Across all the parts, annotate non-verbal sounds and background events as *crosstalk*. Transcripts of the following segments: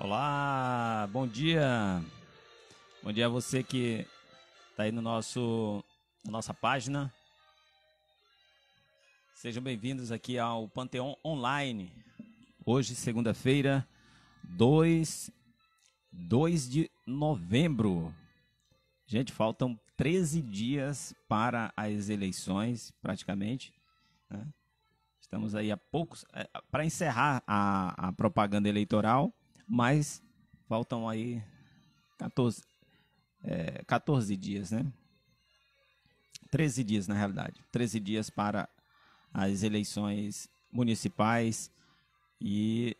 Olá, bom dia. Bom dia a você que está aí no nosso, na nossa página. Sejam bem-vindos aqui ao Panteão Online. Hoje, segunda-feira, 2, 2 de novembro. Gente, faltam 13 dias para as eleições, praticamente. Né? Estamos aí a poucos. É, para encerrar a, a propaganda eleitoral, mas faltam aí 14, é, 14 dias, né? 13 dias, na realidade. 13 dias para as eleições municipais e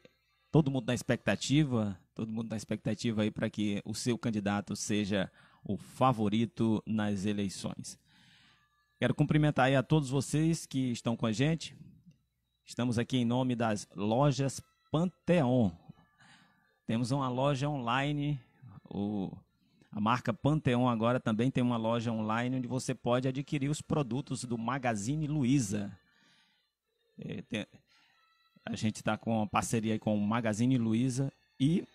todo mundo na expectativa, todo mundo na expectativa aí para que o seu candidato seja o favorito nas eleições. Quero cumprimentar aí a todos vocês que estão com a gente. Estamos aqui em nome das lojas Panteon. Temos uma loja online, o, a marca Panteon agora também tem uma loja online onde você pode adquirir os produtos do Magazine Luiza. É, tem, a gente está com uma parceria com o Magazine Luiza e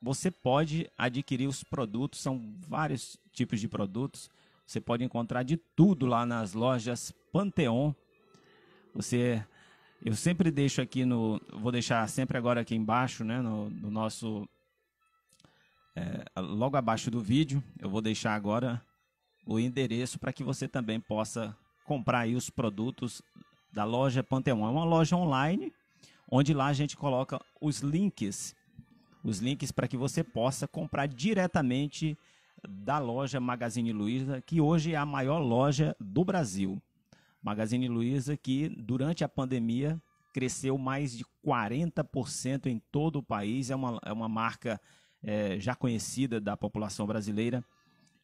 você pode adquirir os produtos, são vários tipos de produtos. Você pode encontrar de tudo lá nas lojas Panteon. Você eu sempre deixo aqui no. Vou deixar sempre agora aqui embaixo, né? No, no nosso. É, logo abaixo do vídeo, eu vou deixar agora o endereço para que você também possa comprar aí os produtos da loja Panteão. É uma loja online, onde lá a gente coloca os links. Os links para que você possa comprar diretamente da loja Magazine Luiza, que hoje é a maior loja do Brasil. Magazine Luiza que durante a pandemia cresceu mais de 40% em todo o país, é uma, é uma marca é, já conhecida da população brasileira.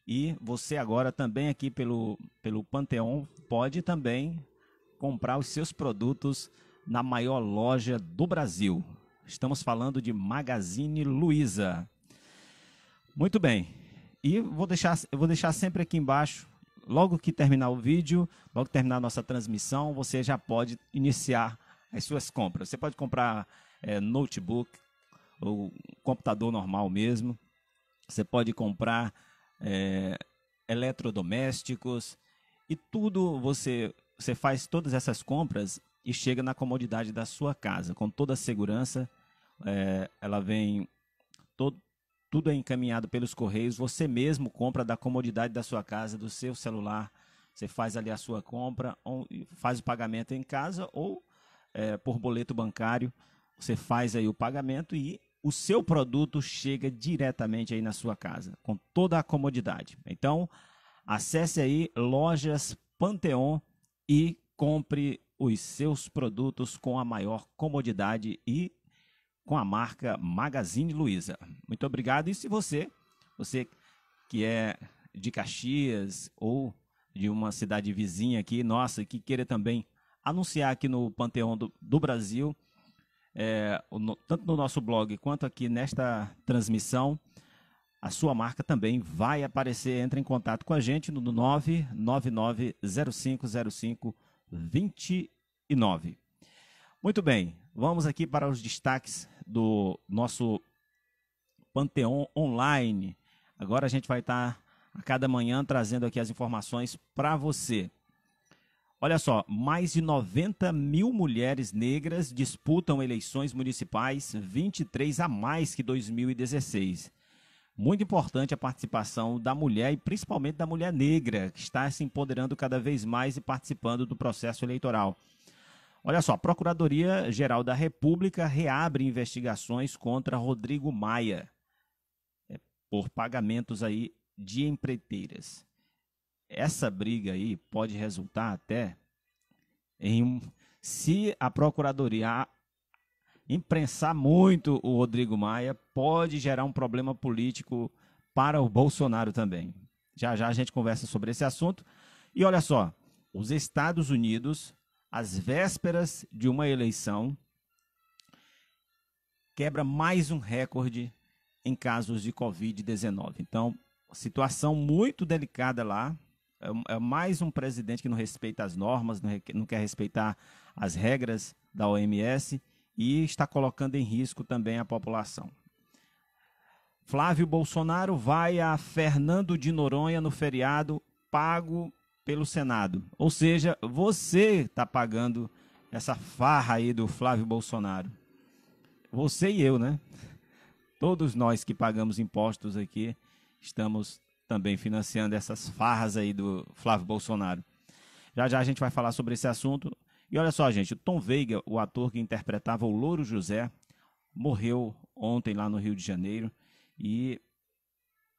E você agora também aqui pelo, pelo Panteon pode também comprar os seus produtos na maior loja do Brasil. Estamos falando de Magazine Luiza. Muito bem. E vou deixar, eu vou deixar sempre aqui embaixo logo que terminar o vídeo, logo que terminar a nossa transmissão, você já pode iniciar as suas compras. Você pode comprar é, notebook ou computador normal mesmo. Você pode comprar é, eletrodomésticos e tudo você você faz todas essas compras e chega na comodidade da sua casa com toda a segurança. É, ela vem todo, tudo é encaminhado pelos correios, você mesmo compra da comodidade da sua casa, do seu celular, você faz ali a sua compra, faz o pagamento em casa ou é, por boleto bancário, você faz aí o pagamento e o seu produto chega diretamente aí na sua casa, com toda a comodidade. Então, acesse aí lojas Panteon e compre os seus produtos com a maior comodidade e com a marca Magazine Luiza. Muito obrigado. E se você, você que é de Caxias ou de uma cidade vizinha aqui, nossa, que queira também anunciar aqui no Panteão do, do Brasil, é, no, tanto no nosso blog quanto aqui nesta transmissão, a sua marca também vai aparecer. Entre em contato com a gente no 999050529. Muito bem, vamos aqui para os destaques do nosso Panteão Online. Agora a gente vai estar tá a cada manhã trazendo aqui as informações para você. Olha só, mais de 90 mil mulheres negras disputam eleições municipais, 23 a mais que 2016. Muito importante a participação da mulher e principalmente da mulher negra, que está se empoderando cada vez mais e participando do processo eleitoral. Olha só, a Procuradoria-Geral da República reabre investigações contra Rodrigo Maia é, por pagamentos aí de empreiteiras. Essa briga aí pode resultar até em um, se a Procuradoria imprensar muito o Rodrigo Maia, pode gerar um problema político para o Bolsonaro também. Já já a gente conversa sobre esse assunto. E olha só, os Estados Unidos às vésperas de uma eleição, quebra mais um recorde em casos de Covid-19. Então, situação muito delicada lá. É, é mais um presidente que não respeita as normas, não quer respeitar as regras da OMS e está colocando em risco também a população. Flávio Bolsonaro vai a Fernando de Noronha no feriado pago pelo Senado. Ou seja, você está pagando essa farra aí do Flávio Bolsonaro. Você e eu, né? Todos nós que pagamos impostos aqui estamos também financiando essas farras aí do Flávio Bolsonaro. Já já a gente vai falar sobre esse assunto. E olha só, gente, o Tom Veiga, o ator que interpretava o Louro José, morreu ontem lá no Rio de Janeiro e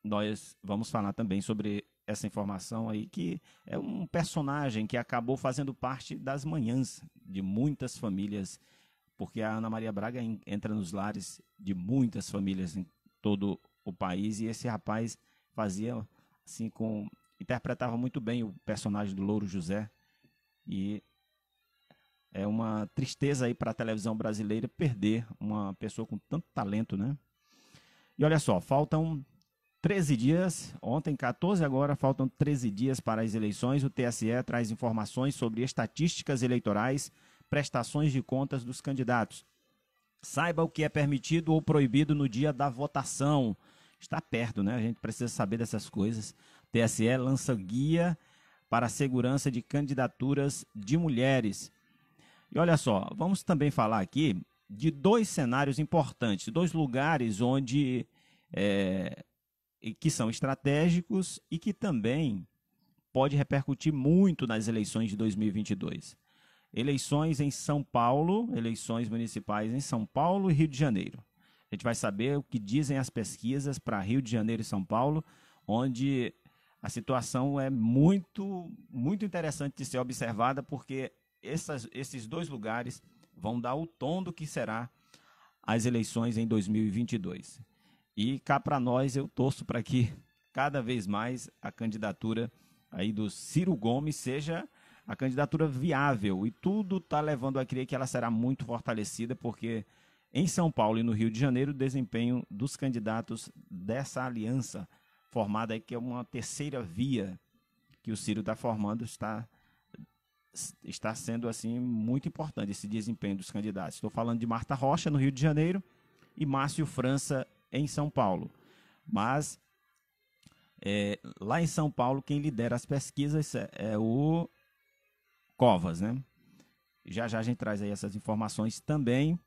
nós vamos falar também sobre essa informação aí, que é um personagem que acabou fazendo parte das manhãs de muitas famílias, porque a Ana Maria Braga entra nos lares de muitas famílias em todo o país e esse rapaz fazia assim com interpretava muito bem o personagem do Louro José e é uma tristeza aí para a televisão brasileira perder uma pessoa com tanto talento, né? E olha só, faltam 13 dias, ontem 14, agora faltam 13 dias para as eleições. O TSE traz informações sobre estatísticas eleitorais, prestações de contas dos candidatos. Saiba o que é permitido ou proibido no dia da votação. Está perto, né? A gente precisa saber dessas coisas. O TSE lança guia para a segurança de candidaturas de mulheres. E olha só, vamos também falar aqui de dois cenários importantes, dois lugares onde é, que são estratégicos e que também pode repercutir muito nas eleições de 2022. Eleições em São Paulo, eleições municipais em São Paulo e Rio de Janeiro. A gente vai saber o que dizem as pesquisas para Rio de Janeiro e São Paulo, onde a situação é muito, muito interessante de ser observada, porque essas, esses dois lugares vão dar o tom do que será as eleições em 2022. E cá para nós, eu torço para que cada vez mais a candidatura aí do Ciro Gomes seja a candidatura viável. E tudo está levando a crer que ela será muito fortalecida, porque em São Paulo e no Rio de Janeiro, o desempenho dos candidatos dessa aliança formada aí, que é uma terceira via que o Ciro está formando, está está sendo assim muito importante esse desempenho dos candidatos. Estou falando de Marta Rocha no Rio de Janeiro e Márcio França em São Paulo. Mas é, lá em São Paulo, quem lidera as pesquisas é, é o Covas, né? Já já a gente traz aí essas informações também.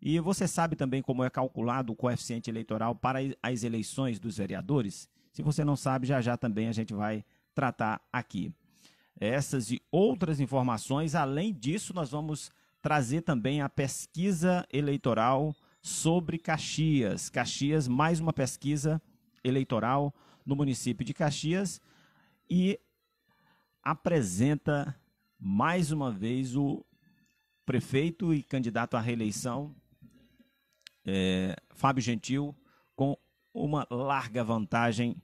E você sabe também como é calculado o coeficiente eleitoral para as eleições dos vereadores? Se você não sabe, já já também a gente vai tratar aqui. Essas e outras informações, além disso, nós vamos trazer também a pesquisa eleitoral sobre Caxias. Caxias, mais uma pesquisa eleitoral no município de Caxias e apresenta mais uma vez o prefeito e candidato à reeleição, é, Fábio Gentil, com uma larga vantagem.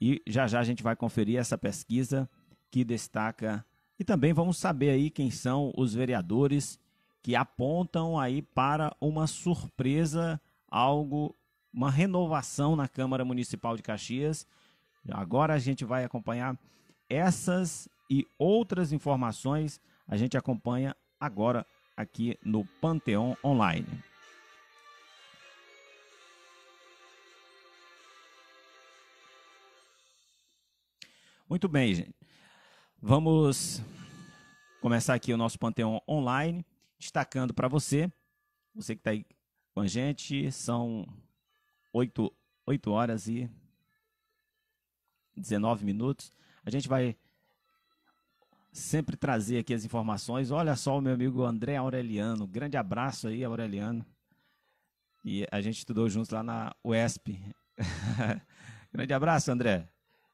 E já já a gente vai conferir essa pesquisa que destaca. E também vamos saber aí quem são os vereadores que apontam aí para uma surpresa, algo, uma renovação na Câmara Municipal de Caxias. Agora a gente vai acompanhar essas e outras informações, a gente acompanha agora aqui no Panteão Online. Muito bem, gente. Vamos começar aqui o nosso Panteão Online destacando para você, você que está aí com a gente, são 8, 8 horas e 19 minutos. A gente vai sempre trazer aqui as informações. Olha só o meu amigo André Aureliano. Grande abraço aí, Aureliano. E a gente estudou juntos lá na UESP. *laughs* Grande abraço, André.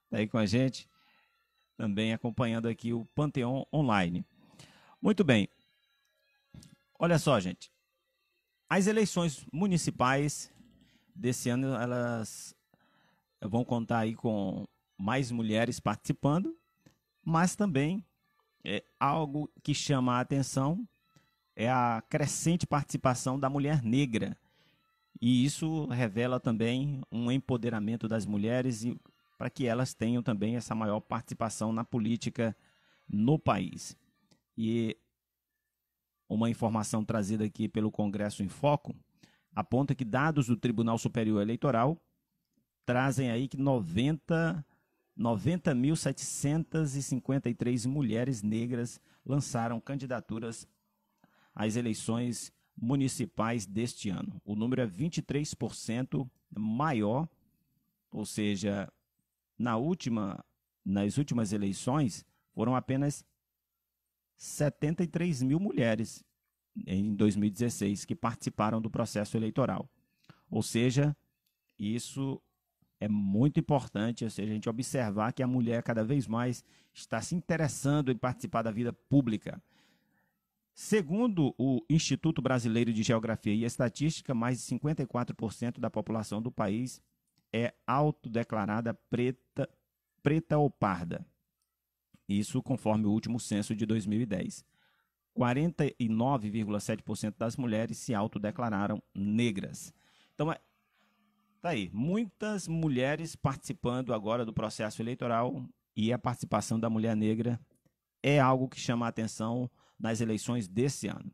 Está aí com a gente. Também acompanhando aqui o Panteão Online. Muito bem. Olha só, gente. As eleições municipais desse ano, elas vão contar aí com mais mulheres participando, mas também é algo que chama a atenção é a crescente participação da mulher negra. E isso revela também um empoderamento das mulheres e para que elas tenham também essa maior participação na política no país. E uma informação trazida aqui pelo Congresso em Foco aponta que dados do Tribunal Superior Eleitoral trazem aí que 90 90.753 mulheres negras lançaram candidaturas às eleições municipais deste ano. O número é 23% maior, ou seja, na última, nas últimas eleições foram apenas 73 mil mulheres em 2016 que participaram do processo eleitoral. Ou seja, isso é muito importante, ou seja, a gente observar que a mulher cada vez mais está se interessando em participar da vida pública. Segundo o Instituto Brasileiro de Geografia e Estatística, mais de 54% da população do país é autodeclarada preta, preta ou parda. Isso conforme o último censo de 2010. 49,7% das mulheres se autodeclararam negras. Então, está é, aí. Muitas mulheres participando agora do processo eleitoral e a participação da mulher negra é algo que chama a atenção nas eleições desse ano.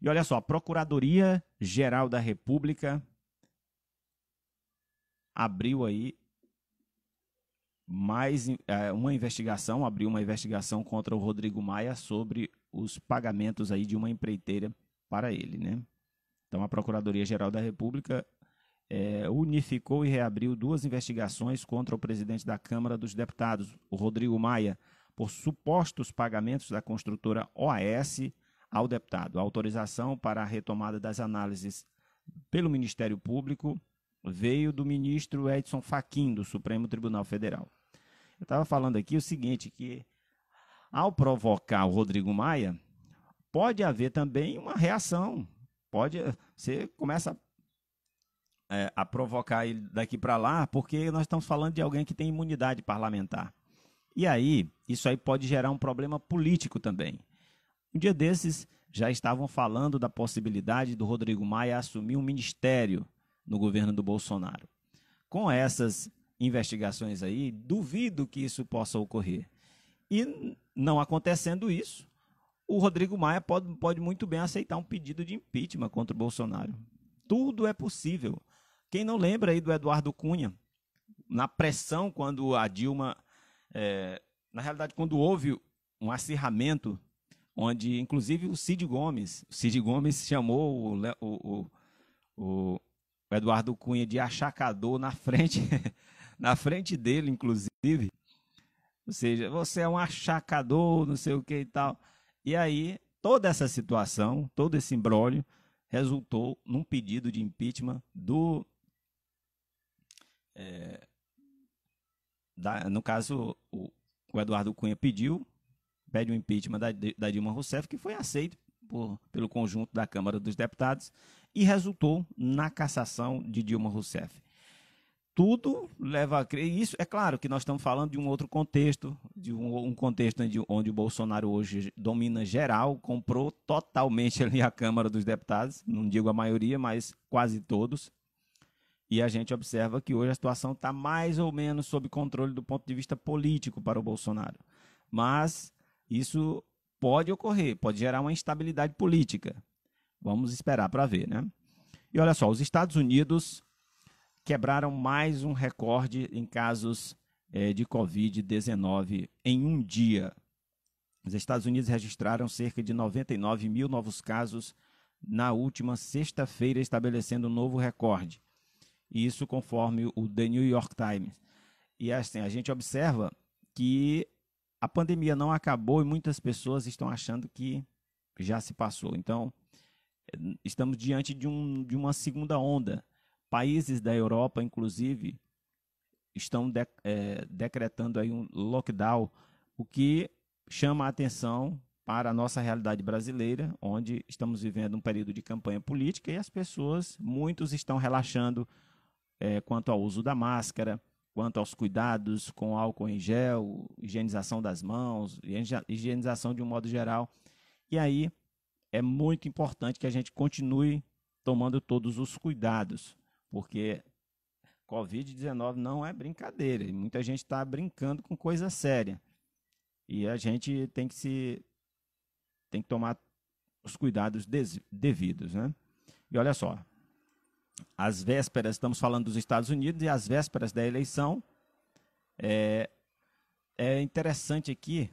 E olha só, a Procuradoria Geral da República abriu aí mais é, uma investigação, abriu uma investigação contra o Rodrigo Maia sobre os pagamentos aí de uma empreiteira para ele, né? Então a Procuradoria-Geral da República é, unificou e reabriu duas investigações contra o presidente da Câmara dos Deputados, o Rodrigo Maia, por supostos pagamentos da construtora OAS ao deputado. A autorização para a retomada das análises pelo Ministério Público veio do ministro Edson Fachin, do Supremo Tribunal Federal. Eu estava falando aqui o seguinte, que ao provocar o Rodrigo Maia, pode haver também uma reação. Pode, você começa a, é, a provocar ele daqui para lá, porque nós estamos falando de alguém que tem imunidade parlamentar. E aí, isso aí pode gerar um problema político também. Um dia desses, já estavam falando da possibilidade do Rodrigo Maia assumir um ministério no governo do Bolsonaro. Com essas investigações aí, duvido que isso possa ocorrer. E não acontecendo isso, o Rodrigo Maia pode, pode muito bem aceitar um pedido de impeachment contra o Bolsonaro. Tudo é possível. Quem não lembra aí do Eduardo Cunha, na pressão quando a Dilma, é, na realidade, quando houve um acirramento, onde inclusive o Cid Gomes, o Cid Gomes chamou o, o, o, o Eduardo Cunha de achacador na frente *laughs* na frente dele, inclusive. Ou seja, você é um achacador, não sei o que e tal. E aí, toda essa situação, todo esse imbróglio, resultou num pedido de impeachment do. É, da, no caso, o, o, Eduardo Cunha pediu, pede um impeachment da, da, Dilma Rousseff, que foi aceito por, pelo conjunto da Câmara dos Deputados e resultou na cassação de Dilma Rousseff tudo leva a crer. Isso é claro que nós estamos falando de um outro contexto, de um, um contexto onde, onde, o Bolsonaro hoje domina geral, comprou totalmente ali a Câmara dos Deputados, não digo a maioria, mas quase todos. E a gente observa que hoje a situação está mais ou menos sob controle do ponto de vista político para o Bolsonaro. Mas isso pode ocorrer, pode gerar uma instabilidade política. Vamos esperar para ver, né? E olha só, os Estados Unidos quebraram mais um recorde em casos é, de Covid-19 em um dia. Os Estados Unidos registraram cerca de 99 mil novos casos na última sexta-feira, estabelecendo um novo recorde. Isso conforme o The New York Times. E assim, a gente observa que a pandemia não acabou e muitas pessoas estão achando que já se passou. Então, estamos diante de, um, de uma segunda onda Países da Europa, inclusive, estão de, é, decretando aí um lockdown, o que chama a atenção para a nossa realidade brasileira, onde estamos vivendo um período de campanha política e as pessoas, muitos estão relaxando é, quanto ao uso da máscara, quanto aos cuidados com álcool em gel, higienização das mãos, higienização de um modo geral. E aí é muito importante que a gente continue tomando todos os cuidados porque Covid-19 não é brincadeira. muita gente está brincando com coisa séria. E a gente tem que se tem que tomar os cuidados des, devidos, né? E olha só, às vésperas, estamos falando dos Estados Unidos, e às vésperas da eleição, é, é interessante aqui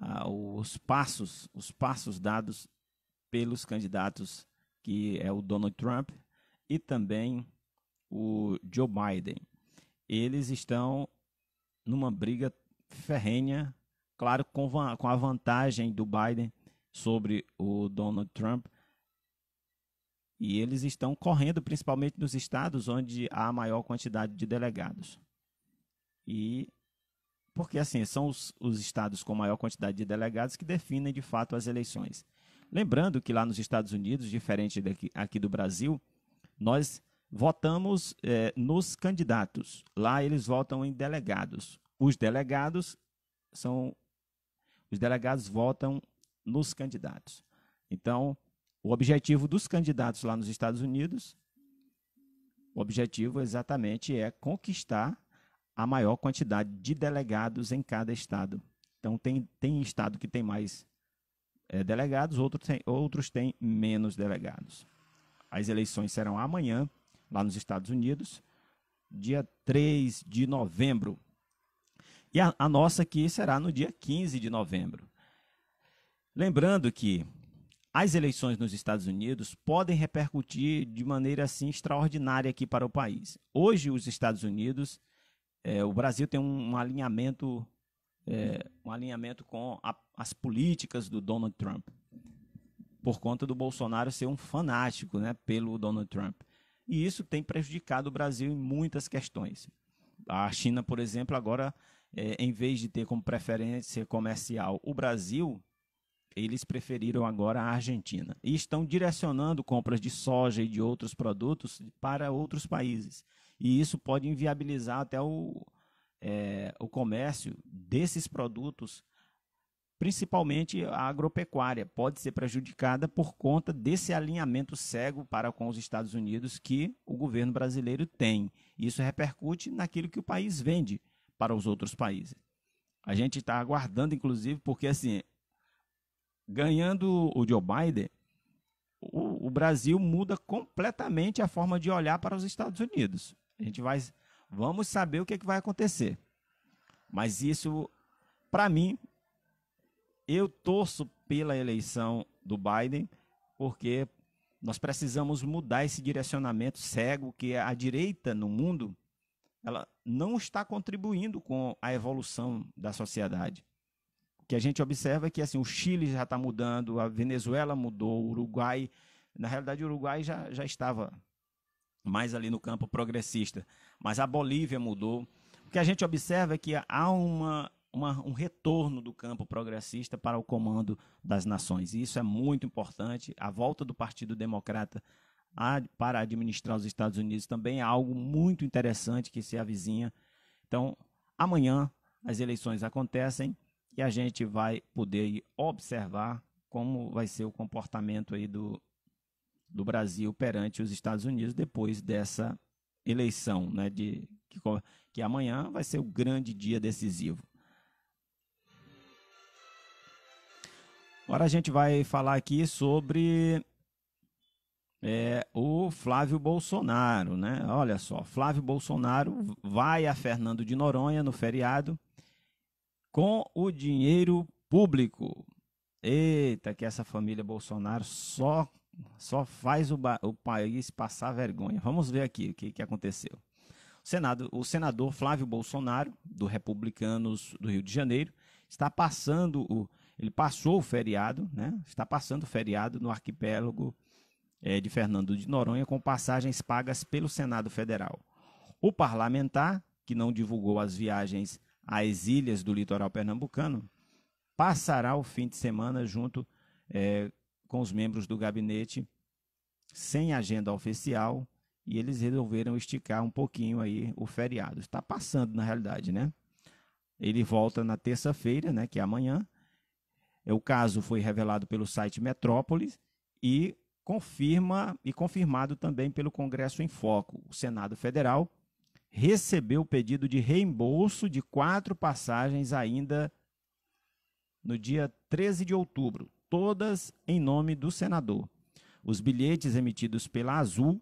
ah, os passos, os passos dados pelos candidatos que é o Donald Trump e também o Joe Biden. Eles estão numa briga ferrenha, claro, com, com a vantagem do Biden sobre o Donald Trump. E eles estão correndo principalmente nos estados onde há a maior quantidade de delegados. E porque assim, são os, os estados com maior quantidade de delegados que definem de fato as eleições. Lembrando que lá nos Estados Unidos, diferente daqui aqui do Brasil, nós Votamos é, nos candidatos. Lá eles votam em delegados. Os delegados são. Os delegados votam nos candidatos. Então, o objetivo dos candidatos lá nos Estados Unidos, o objetivo exatamente é conquistar a maior quantidade de delegados em cada estado. Então, tem, tem estado que tem mais é, delegados, outros outros têm menos delegados. As eleições serão amanhã lá nos Estados Unidos, dia 3 de novembro. E a, a nossa aqui será no dia 15 de novembro. Lembrando que as eleições nos Estados Unidos podem repercutir de maneira assim extraordinária aqui para o país. Hoje, os Estados Unidos, é, o Brasil tem um, um alinhamento, é, um alinhamento com a, as políticas do Donald Trump, por conta do Bolsonaro ser um fanático, né, pelo Donald Trump. E isso tem prejudicado o Brasil em muitas questões. A China, por exemplo, agora, é, em vez de ter como preferência comercial o Brasil, eles preferiram agora a Argentina e estão direcionando compras de soja e de outros produtos para outros países. E isso pode inviabilizar até o, é, o comércio desses produtos principalmente a agropecuária, pode ser prejudicada por conta desse alinhamento cego para com os Estados Unidos que o governo brasileiro tem. Isso repercute naquilo que o país vende para os outros países. A gente está aguardando, inclusive, porque assim, ganhando o Joe Biden, o, o Brasil muda completamente a forma de olhar para os Estados Unidos. A gente vai, vamos saber o que, é que vai acontecer. Mas isso, para mim, eu torço pela eleição do Biden, porque nós precisamos mudar esse direcionamento cego que a direita no mundo ela não está contribuindo com a evolução da sociedade. O que a gente observa é que assim, o Chile já está mudando, a Venezuela mudou, o Uruguai. Na realidade, o Uruguai já, já estava mais ali no campo progressista, mas a Bolívia mudou. O que a gente observa é que há uma uma, um retorno do campo progressista para o comando das nações. E isso é muito importante. A volta do Partido Democrata a, para administrar os Estados Unidos também é algo muito interessante que se avizinha. Então, amanhã as eleições acontecem e a gente vai poder observar como vai ser o comportamento aí do, do Brasil perante os Estados Unidos depois dessa eleição, né, de, que, que amanhã vai ser o grande dia decisivo. Agora a gente vai falar aqui sobre é, o Flávio Bolsonaro, né? Olha só, Flávio Bolsonaro vai a Fernando de Noronha no feriado com o dinheiro público. Eita, que essa família Bolsonaro só só faz o, o país passar vergonha. Vamos ver aqui o que, que aconteceu. O, Senado, o senador Flávio Bolsonaro, do Republicanos do Rio de Janeiro, está passando o ele passou o feriado, né? Está passando o feriado no arquipélago é, de Fernando de Noronha com passagens pagas pelo Senado Federal. O parlamentar, que não divulgou as viagens às ilhas do litoral pernambucano, passará o fim de semana junto é, com os membros do gabinete sem agenda oficial e eles resolveram esticar um pouquinho aí o feriado. Está passando na realidade, né? Ele volta na terça-feira, né, que é amanhã, é, o caso foi revelado pelo site Metrópolis e confirma e confirmado também pelo Congresso em Foco. O Senado Federal recebeu o pedido de reembolso de quatro passagens ainda no dia 13 de outubro, todas em nome do senador. Os bilhetes emitidos pela Azul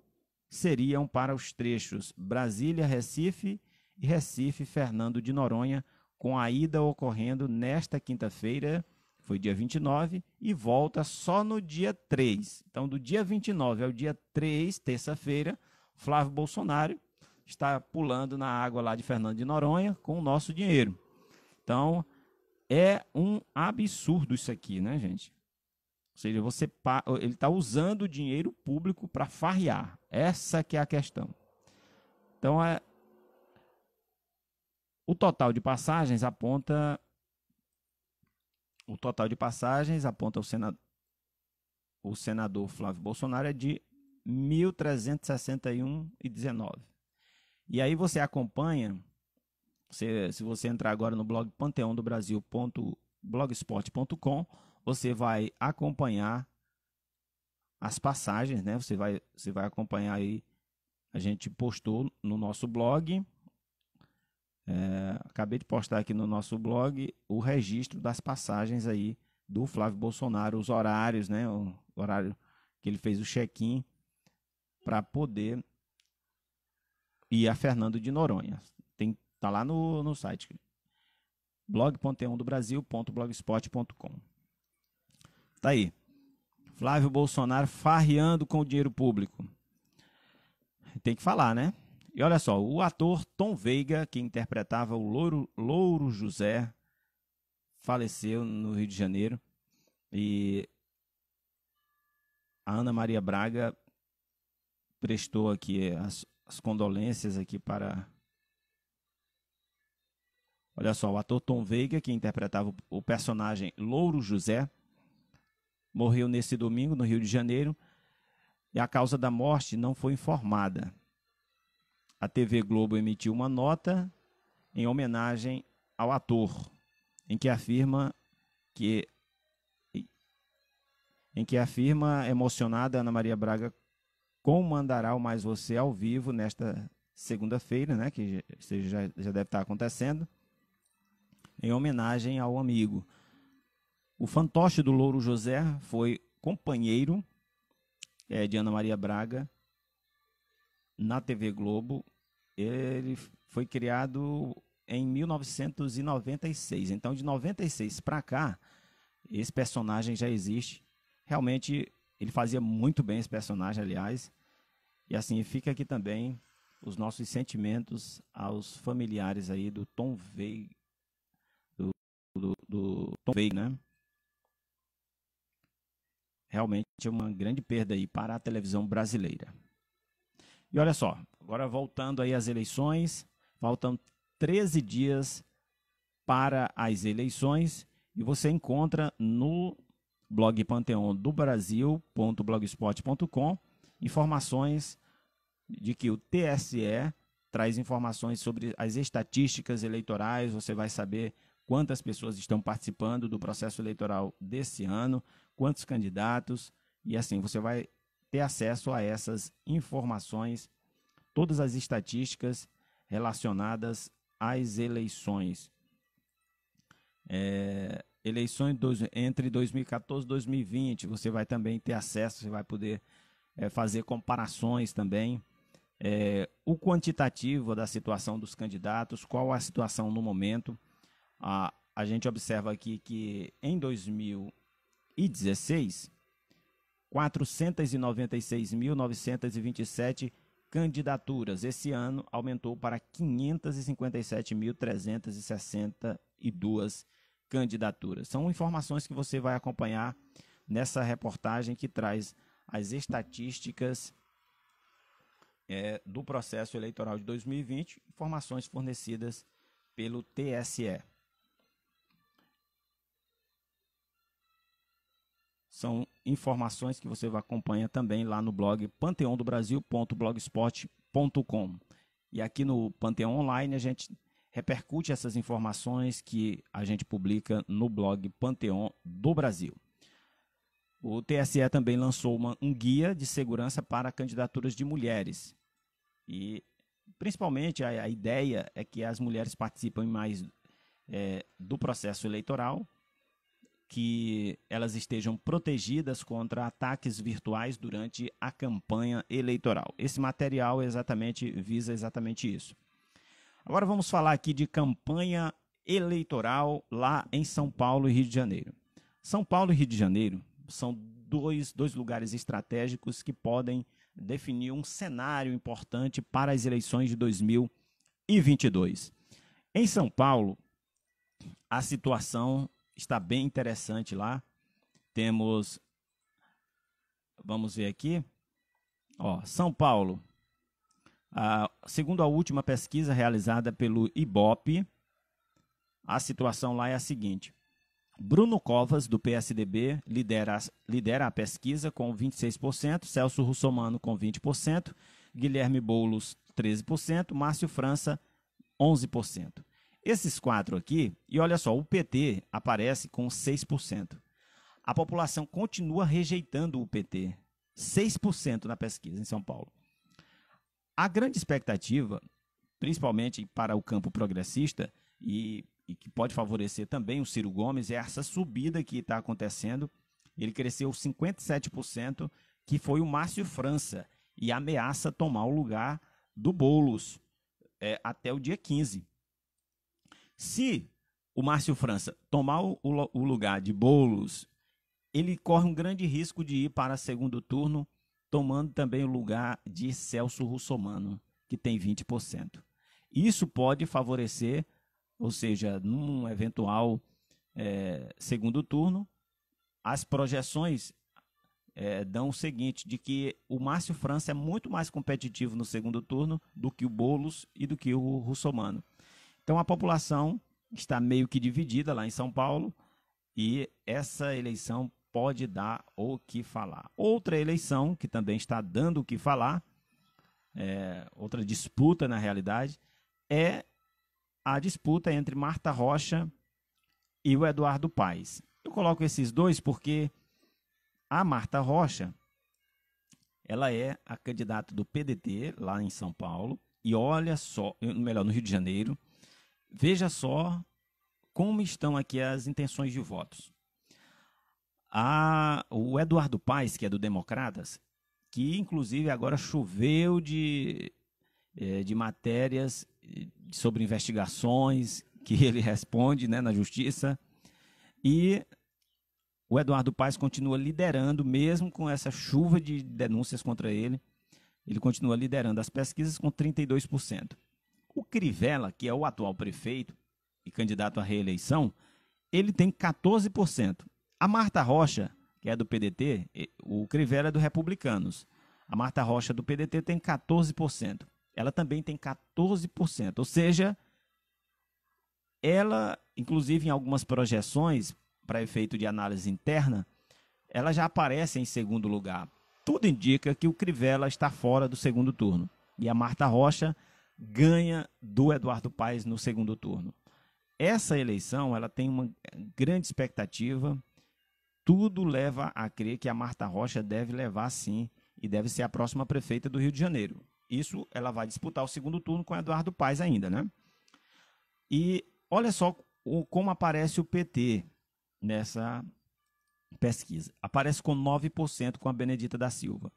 seriam para os trechos Brasília-Recife e Recife-Fernando de Noronha, com a ida ocorrendo nesta quinta-feira, foi dia 29, e volta só no dia 3. Então, do dia 29 ao dia 3, terça-feira, Flávio Bolsonaro está pulando na água lá de Fernando de Noronha com o nosso dinheiro. Então, é um absurdo isso aqui, né, gente? Ou seja, você ele está usando o dinheiro público para farrear. Essa que é a questão. Então, é, o total de passagens aponta o total de passagens, aponta o, sena... o senador Flávio Bolsonaro, é de 1.361,19. E aí você acompanha, você, se você entrar agora no blog panteondobrasil.blogspot.com, você vai acompanhar as passagens, né? Você vai, você vai acompanhar aí. A gente postou no nosso blog é, acabei de postar aqui no nosso blog o registro das passagens aí do Flávio Bolsonaro, os horários, né? O horário que ele fez o check-in para poder ir a Fernando de Noronha. Tem, tá lá no, no site blog.1dobrasil.blogspot.com. Tá aí. Flávio Bolsonaro farreando com o dinheiro público. Tem que falar, né? E olha só, o ator Tom Veiga, que interpretava o Louro, Louro José, faleceu no Rio de Janeiro. E a Ana Maria Braga prestou aqui as, as condolências aqui para Olha só, o ator Tom Veiga, que interpretava o personagem Louro José, morreu nesse domingo no Rio de Janeiro e a causa da morte não foi informada a TV Globo emitiu uma nota em homenagem ao ator, em que afirma que em que afirma emocionada Ana Maria Braga comandará o Mais Você ao vivo nesta segunda-feira, né, que já, já deve estar acontecendo, em homenagem ao amigo. O fantoche do Louro José foi companheiro é, de Ana Maria Braga na TV Globo, ele foi criado em 1996. Então, de 96 para cá, esse personagem já existe. Realmente, ele fazia muito bem esse personagem, aliás. E assim, fica aqui também os nossos sentimentos aos familiares aí do Tom Veig, do, do, do Tom Veig, né? Realmente é uma grande perda aí para a televisão brasileira. E olha só, agora voltando aí às eleições, faltam 13 dias para as eleições e você encontra no blog Panteão do Brasil.blogspot.com informações de que o TSE traz informações sobre as estatísticas eleitorais, você vai saber quantas pessoas estão participando do processo eleitoral desse ano, quantos candidatos, e assim você vai ter acesso a essas informações, todas as estatísticas relacionadas às eleições. É, eleições dois, entre 2014 e 2020, você vai também ter acesso, você vai poder é, fazer comparações também. É, o quantitativo da situação dos candidatos, qual a situação no momento. A, a gente observa aqui que em 2016 496.927 candidaturas. Esse ano aumentou para 557.362 candidaturas. São informações que você vai acompanhar nessa reportagem que traz as estatísticas é, do processo eleitoral de 2020, informações fornecidas pelo TSE. São informações que você acompanha também lá no blog panteondobrasil.blogspot.com. E aqui no Panteão Online a gente repercute essas informações que a gente publica no blog Panteão do Brasil. O TSE também lançou uma, um guia de segurança para candidaturas de mulheres. E principalmente a, a ideia é que as mulheres participem mais é, do processo eleitoral que elas estejam protegidas contra ataques virtuais durante a campanha eleitoral. Esse material exatamente visa exatamente isso. Agora vamos falar aqui de campanha eleitoral lá em São Paulo e Rio de Janeiro. São Paulo e Rio de Janeiro são dois, dois lugares estratégicos que podem definir um cenário importante para as eleições de 2022. Em São Paulo, a situação está bem interessante lá. Temos, vamos ver aqui, ó, São Paulo. Ah, segundo a última pesquisa realizada pelo IBOP, a situação lá é a seguinte: Bruno Covas, do PSDB, lidera, lidera a pesquisa com 26%, Celso Russomano com 20%, Guilherme Boulos, 13%, Márcio França, 11%. Esses quatro aqui, e olha só, o PT aparece com 6%. A população continua rejeitando o PT. 6% na pesquisa em São Paulo. A grande expectativa, principalmente para o campo progressista, e, e que pode favorecer também o Ciro Gomes, é essa subida que está acontecendo. Ele cresceu 57%, que foi o Márcio França, e ameaça tomar o lugar do Boulos é, até o dia 15. Se o Márcio França tomar o, o lugar de Bolos, ele corre um grande risco de ir para segundo turno, tomando também o lugar de Celso Russomano, que tem 20%. Isso pode favorecer, ou seja, num eventual é, segundo turno, as projeções é, dão o seguinte: de que o Márcio França é muito mais competitivo no segundo turno do que o Bolos e do que o Russomano. Então a população está meio que dividida lá em São Paulo e essa eleição pode dar o que falar. Outra eleição que também está dando o que falar, é, outra disputa na realidade, é a disputa entre Marta Rocha e o Eduardo Paes. Eu coloco esses dois porque a Marta Rocha ela é a candidata do PDT lá em São Paulo e olha só, melhor no Rio de Janeiro, Veja só como estão aqui as intenções de votos. A, o Eduardo Paes, que é do Democratas, que inclusive agora choveu de, eh, de matérias eh, sobre investigações que *laughs* ele responde né, na justiça. E o Eduardo Paes continua liderando, mesmo com essa chuva de denúncias contra ele, ele continua liderando as pesquisas com 32%. O Crivella, que é o atual prefeito e candidato à reeleição, ele tem 14%. A Marta Rocha, que é do PDT, o Crivella é do Republicanos. A Marta Rocha do PDT tem 14%. Ela também tem 14%. Ou seja, ela, inclusive em algumas projeções para efeito de análise interna, ela já aparece em segundo lugar. Tudo indica que o Crivella está fora do segundo turno. E a Marta Rocha ganha do Eduardo Paes no segundo turno. Essa eleição ela tem uma grande expectativa. Tudo leva a crer que a Marta Rocha deve levar sim e deve ser a próxima prefeita do Rio de Janeiro. Isso ela vai disputar o segundo turno com Eduardo Paes ainda, né? E olha só como aparece o PT nessa pesquisa. Aparece com 9% com a Benedita da Silva.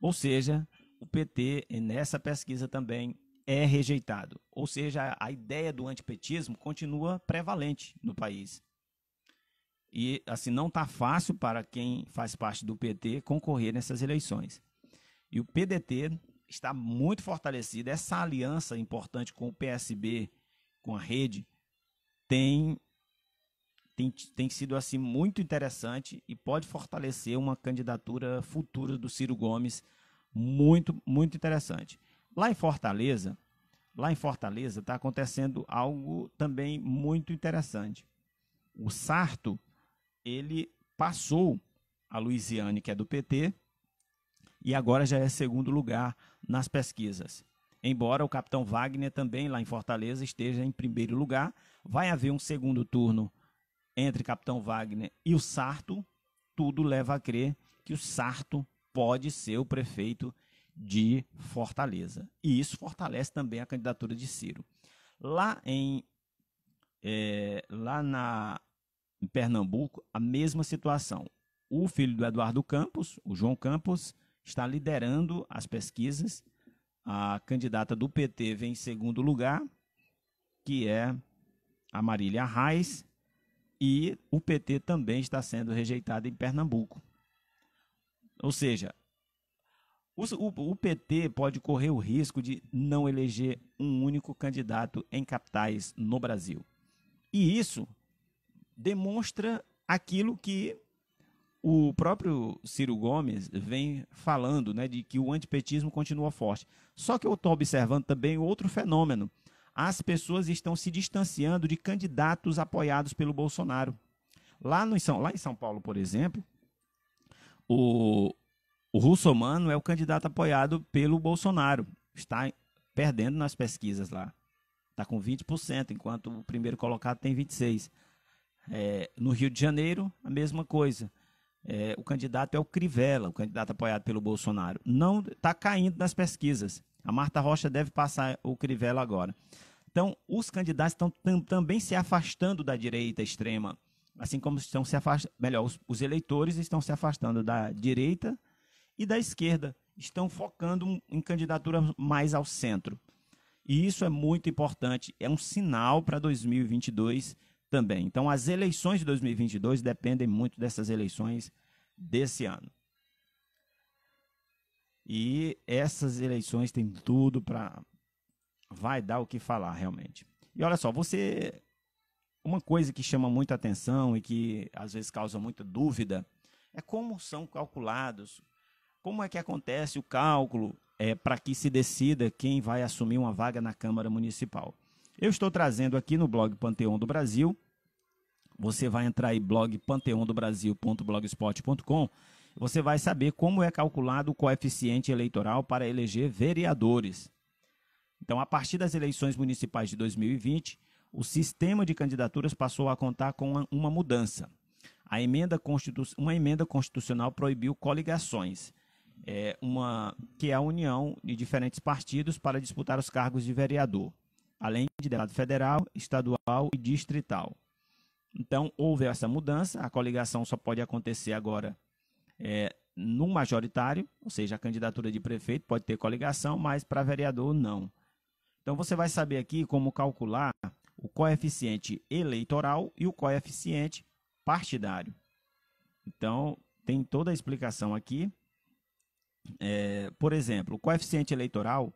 Ou seja, o PT nessa pesquisa também é rejeitado. Ou seja, a ideia do antipetismo continua prevalente no país. E assim não está fácil para quem faz parte do PT concorrer nessas eleições. E o PDT está muito fortalecido. Essa aliança importante com o PSB, com a rede, tem tem, tem sido assim muito interessante e pode fortalecer uma candidatura futura do Ciro Gomes muito muito interessante. Lá em Fortaleza, lá em Fortaleza está acontecendo algo também muito interessante. O Sarto, ele passou a Luisiane que é do PT, e agora já é segundo lugar nas pesquisas. Embora o capitão Wagner também lá em Fortaleza esteja em primeiro lugar, vai haver um segundo turno entre capitão Wagner e o Sarto. Tudo leva a crer que o Sarto pode ser o prefeito de Fortaleza. E isso fortalece também a candidatura de Ciro. Lá em é, lá na em Pernambuco, a mesma situação. O filho do Eduardo Campos, o João Campos, está liderando as pesquisas. A candidata do PT vem em segundo lugar, que é a Marília Reis, e o PT também está sendo rejeitado em Pernambuco. Ou seja, o, o, PT pode correr o risco de não eleger um único candidato em capitais no Brasil. E isso demonstra aquilo que o próprio Ciro Gomes vem falando, né, de que o antipetismo continua forte. Só que eu estou observando também outro fenômeno. As pessoas estão se distanciando de candidatos apoiados pelo Bolsonaro. Lá, no, lá em São Paulo, por exemplo, o, o Russomano é o candidato apoiado pelo Bolsonaro. Está perdendo nas pesquisas lá. Está com 20%, enquanto o primeiro colocado tem 26%. É, no Rio de Janeiro, a mesma coisa. É, o candidato é o Crivella, o candidato apoiado pelo Bolsonaro. Não está caindo nas pesquisas. A Marta Rocha deve passar o Crivella agora. Então, os candidatos estão tam, também se afastando da direita extrema, assim como estão se afastando, melhor, os, os eleitores estão se afastando da direita e da esquerda estão focando em candidaturas mais ao centro. E isso é muito importante, é um sinal para 2022 também. Então, as eleições de 2022 dependem muito dessas eleições desse ano. E essas eleições têm tudo para. Vai dar o que falar, realmente. E olha só, você. Uma coisa que chama muita atenção e que às vezes causa muita dúvida é como são calculados como é que acontece o cálculo é, para que se decida quem vai assumir uma vaga na Câmara Municipal? Eu estou trazendo aqui no blog Panteão do Brasil. Você vai entrar em blog Você vai saber como é calculado o coeficiente eleitoral para eleger vereadores. Então, a partir das eleições municipais de 2020, o sistema de candidaturas passou a contar com uma mudança. A emenda constitu... Uma emenda constitucional proibiu coligações é uma, que é a união de diferentes partidos para disputar os cargos de vereador, além de deputado federal, estadual e distrital. Então, houve essa mudança, a coligação só pode acontecer agora é, no majoritário, ou seja, a candidatura de prefeito pode ter coligação, mas para vereador não. Então, você vai saber aqui como calcular o coeficiente eleitoral e o coeficiente partidário. Então, tem toda a explicação aqui. É, por exemplo, o coeficiente eleitoral,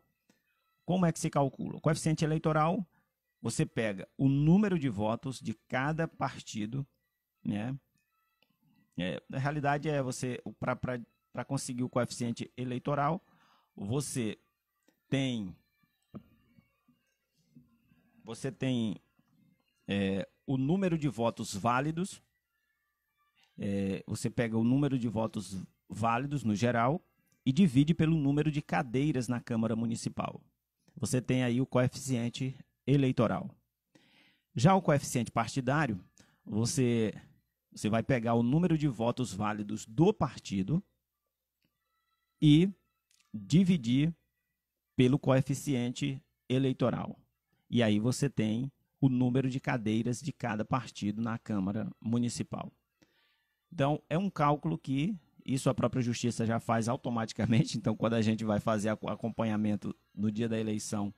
como é que se calcula? O coeficiente eleitoral, você pega o número de votos de cada partido, né? É, na realidade, é você, para conseguir o coeficiente eleitoral, você tem. Você tem é, o número de votos válidos. É, você pega o número de votos válidos no geral e divide pelo número de cadeiras na Câmara Municipal. Você tem aí o coeficiente eleitoral. Já o coeficiente partidário, você, você vai pegar o número de votos válidos do partido e dividir pelo coeficiente eleitoral. E aí você tem o número de cadeiras de cada partido na Câmara Municipal. Então, é um cálculo que isso a própria justiça já faz automaticamente. *laughs* Então, quando a gente vai fazer acompanhamento no dia da eleição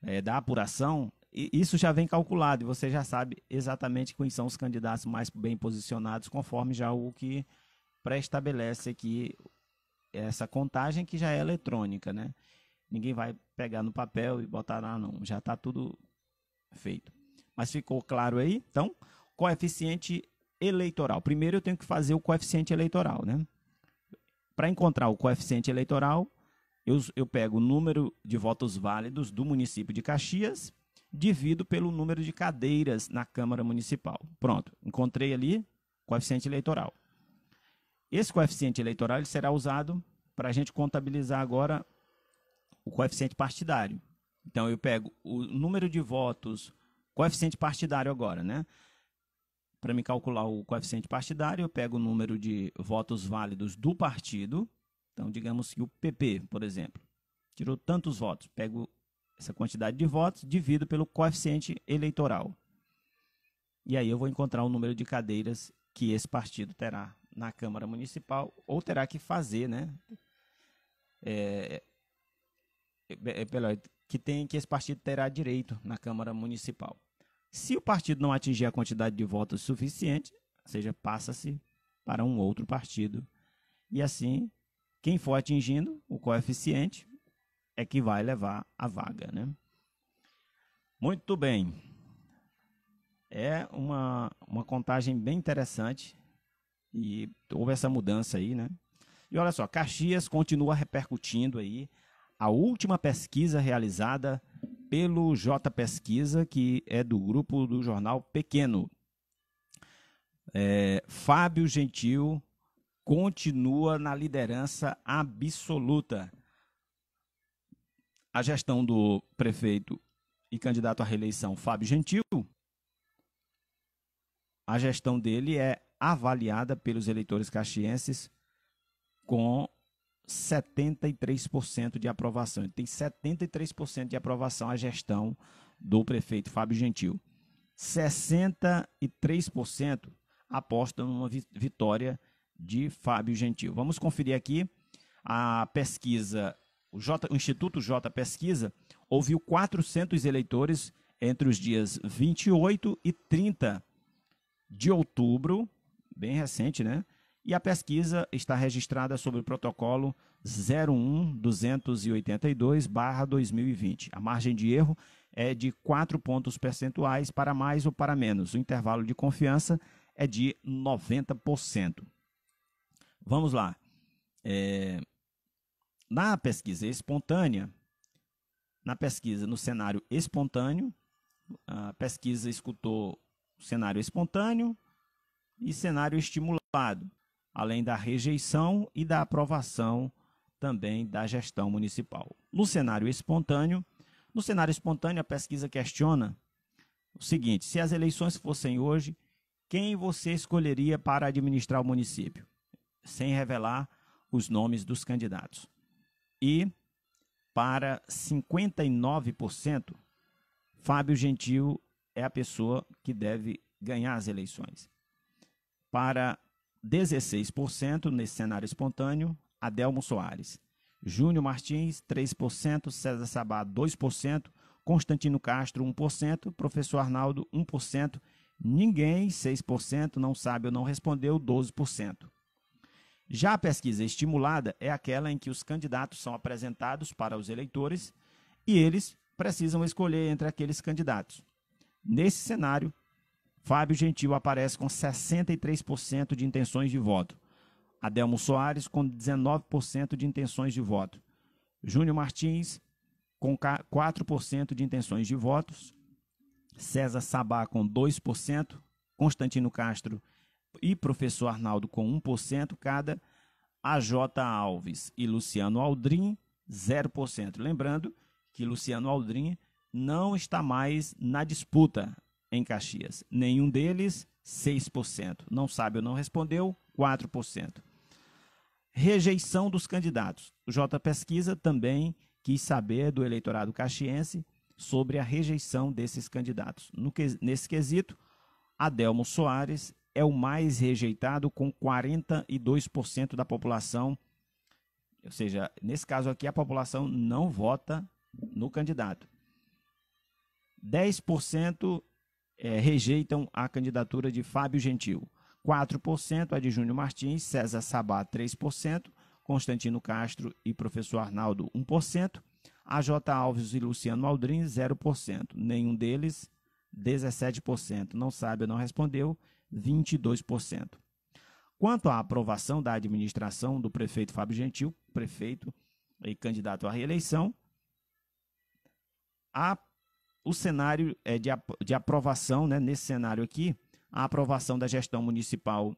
é, da apuração, isso já vem calculado e você já sabe exatamente quem são os candidatos mais bem posicionados, conforme já o que pré-estabelece aqui essa contagem que já é eletrônica, né? Ninguém vai pegar no papel e botar lá, ah, não. Já está tudo feito. Mas ficou claro aí? Então, coeficiente eleitoral. Primeiro eu tenho que fazer o coeficiente eleitoral, né? Para encontrar o coeficiente eleitoral, eu, eu pego o número de votos válidos do município de Caxias, divido pelo número de cadeiras na Câmara Municipal. Pronto, encontrei ali coeficiente eleitoral. Esse coeficiente eleitoral ele será usado para a gente contabilizar agora o coeficiente partidário. Então eu pego o número de votos, coeficiente partidário agora, né? Para me calcular o coeficiente partidário, eu pego o número de votos válidos do partido. Então, digamos que o PP, por exemplo, tirou tantos votos. Pego essa quantidade de votos, divido pelo coeficiente eleitoral. E aí eu vou encontrar o número de cadeiras que esse partido terá na Câmara Municipal ou terá que fazer, né? É, é, é, é que tem que esse partido terá direito na Câmara Municipal. Se o partido não atingir a quantidade de votos suficiente, ou seja, passa-se para um outro partido. E assim, quem for atingindo o coeficiente é que vai levar a vaga, né? Muito bem. É uma, uma contagem bem interessante e houve essa mudança aí, né? E olha só, Caxias continua repercutindo aí a última pesquisa realizada pelo J Pesquisa, que é do grupo do jornal Pequeno. É, Fábio Gentil continua na liderança absoluta. A gestão do prefeito e candidato à reeleição Fábio Gentil, a gestão dele é avaliada pelos eleitores caxienses com 73% de aprovação. Ele tem 73% de aprovação à gestão do prefeito Fábio Gentil. 63% apostam numa vitória de Fábio Gentil. Vamos conferir aqui a pesquisa. O, J, o Instituto J Pesquisa ouviu 400 eleitores entre os dias 28 e 30 de outubro, bem recente, né? E a pesquisa está registrada sobre o protocolo 01282-2020. A margem de erro é de 4 pontos percentuais para mais ou para menos. O intervalo de confiança é de 90%. Vamos lá. É... Na pesquisa espontânea, na pesquisa no cenário espontâneo, a pesquisa escutou cenário espontâneo e cenário estimulado além da rejeição e da aprovação também da gestão municipal. No cenário espontâneo, no cenário espontâneo a pesquisa questiona o seguinte: se as eleições fossem hoje, quem você escolheria para administrar o município? Sem revelar os nomes dos candidatos. E para 59%, Fábio Gentil é a pessoa que deve ganhar as eleições. Para 16% nesse cenário espontâneo, Adelmo Soares. Júnior Martins, 3%, César Sabá, 2%, Constantino Castro, 1%, Professor Arnaldo, 1%, ninguém, 6%, não sabe ou não respondeu, 12%. Já a pesquisa estimulada é aquela em que os candidatos são apresentados para os eleitores e eles precisam escolher entre aqueles candidatos. Nesse cenário, Fábio Gentil aparece com 63% de intenções de voto. Adelmo Soares com 19% de intenções de voto. Júnior Martins com 4% de intenções de votos. César Sabá com 2%. Constantino Castro e professor Arnaldo com 1% cada. AJ Alves e Luciano Aldrin, 0%. Lembrando que Luciano Aldrin não está mais na disputa em Caxias. Nenhum deles, 6%. Não sabe ou não respondeu, 4%. Rejeição dos candidatos. O J Pesquisa também quis saber do eleitorado caxiense sobre a rejeição desses candidatos. Que, nesse quesito, Adelmo Soares é o mais rejeitado, com 42% da população. Ou seja, nesse caso aqui, a população não vota no candidato. 10% é, rejeitam a candidatura de Fábio Gentil. 4% a de Júnior Martins, César Sabá 3%, Constantino Castro e professor Arnaldo 1%, J. Alves e Luciano Maldrin 0%, nenhum deles 17%, não sabe ou não respondeu 22%. Quanto à aprovação da administração do prefeito Fábio Gentil, prefeito e candidato à reeleição, a o cenário é, de, de aprovação, né, nesse cenário aqui, a aprovação da gestão municipal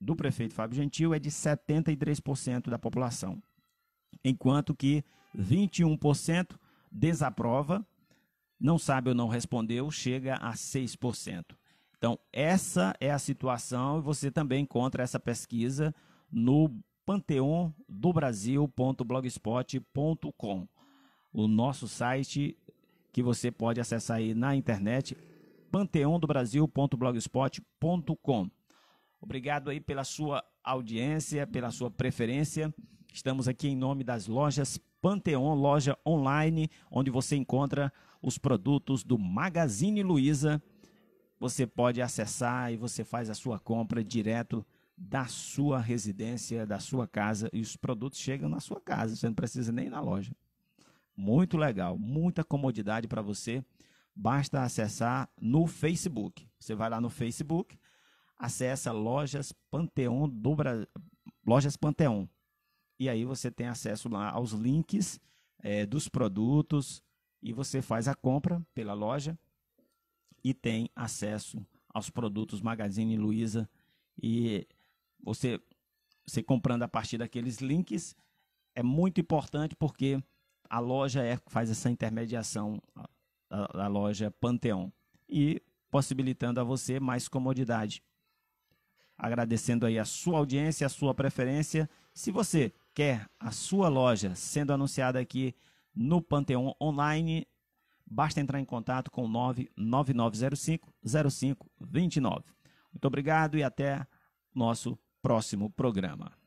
do prefeito Fábio Gentil é de 73% da população, enquanto que 21% desaprova, não sabe ou não respondeu, chega a 6%. Então, essa é a situação e você também encontra essa pesquisa no panteondobrasil.blogspot.com. O nosso site que você pode acessar aí na internet, panteondobrasil.blogspot.com. Obrigado aí pela sua audiência, pela sua preferência. Estamos aqui em nome das lojas Panteon, loja online, onde você encontra os produtos do Magazine Luiza. Você pode acessar e você faz a sua compra direto da sua residência, da sua casa, e os produtos chegam na sua casa, você não precisa nem ir na loja. Muito legal, muita comodidade para você. Basta acessar no Facebook. Você vai lá no Facebook, acessa Lojas Panteon do Lojas Panteon. E aí você tem acesso lá aos links é, dos produtos e você faz a compra pela loja e tem acesso aos produtos Magazine Luiza e você você comprando a partir daqueles links é muito importante porque a loja é, faz essa intermediação, a, a loja Panteão, e possibilitando a você mais comodidade. Agradecendo aí a sua audiência, a sua preferência. Se você quer a sua loja sendo anunciada aqui no Panteão Online, basta entrar em contato com 99905 0529. Muito obrigado e até nosso próximo programa.